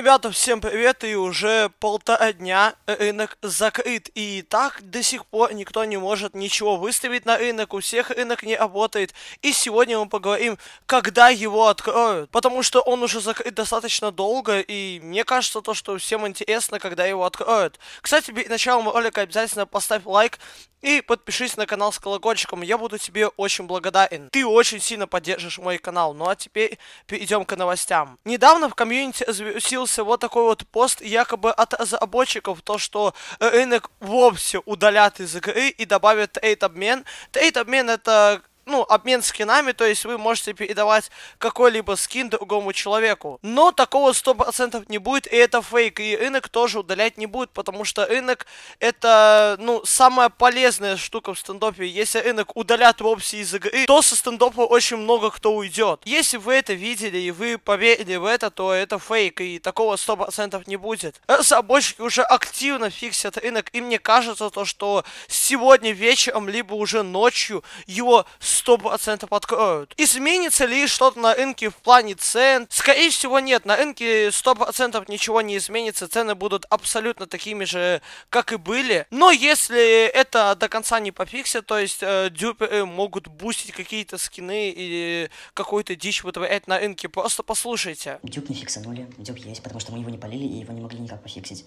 ребята, всем привет, и уже полтора дня рынок закрыт, и так до сих пор никто не может ничего выставить на рынок, у всех рынок не работает, и сегодня мы поговорим, когда его откроют, потому что он уже закрыт достаточно долго, и мне кажется то, что всем интересно, когда его откроют. Кстати, перед началом ролика обязательно поставь лайк, и подпишись на канал с колокольчиком, я буду тебе очень благодарен. Ты очень сильно поддержишь мой канал. Ну а теперь перейдем к новостям. Недавно в комьюнити развился вот такой вот пост якобы от разработчиков, то что э, рынок вовсе удалят из игры и добавят трейд-обмен. Трейд-обмен это ну, обмен скинами, то есть вы можете передавать какой-либо скин другому человеку. Но такого 100% не будет, и это фейк, и рынок тоже удалять не будет, потому что рынок это, ну, самая полезная штука в стендопе. Если рынок удалят вовсе из игры, то со стендопа очень много кто уйдет. Если вы это видели и вы поверили в это, то это фейк, и такого 100% не будет. Разработчики уже активно фиксят рынок, и мне кажется то, что сегодня вечером, либо уже ночью его 100% откроют. Изменится ли что-то на рынке в плане цен? Скорее всего, нет. На рынке 100% ничего не изменится. Цены будут абсолютно такими же, как и были. Но если это до конца не пофиксят, то есть э, дюперы могут бустить какие-то скины и какую-то дичь вытворять на рынке. Просто послушайте. Дюк не фиксанули. Дюк есть, потому что мы его не полили и его не могли никак пофиксить.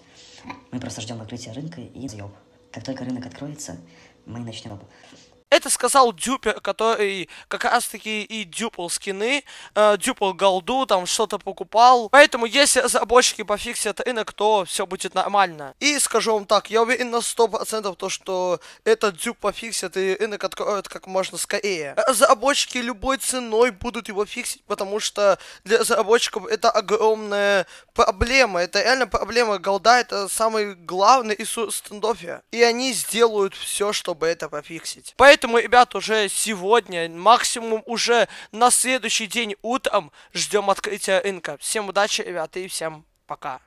Мы просто ждем открытия рынка и заеб. Как только рынок откроется, мы начнем это сказал Дюпер, который как раз-таки и дюпал скины, э, дюпал голду, там что-то покупал. Поэтому если разработчики пофиксят рынок, то все будет нормально. И скажу вам так, я уверен на 100% то, что этот дюп пофиксят и рынок откроют как можно скорее. Разработчики любой ценой будут его фиксить, потому что для разработчиков это огромная проблема. Это реально проблема голда, это самый главный ресурс стендофе. И они сделают все, чтобы это пофиксить. Поэтому Поэтому, ребят, уже сегодня, максимум уже на следующий день утром ждем открытия рынка. Всем удачи, ребята, и всем пока.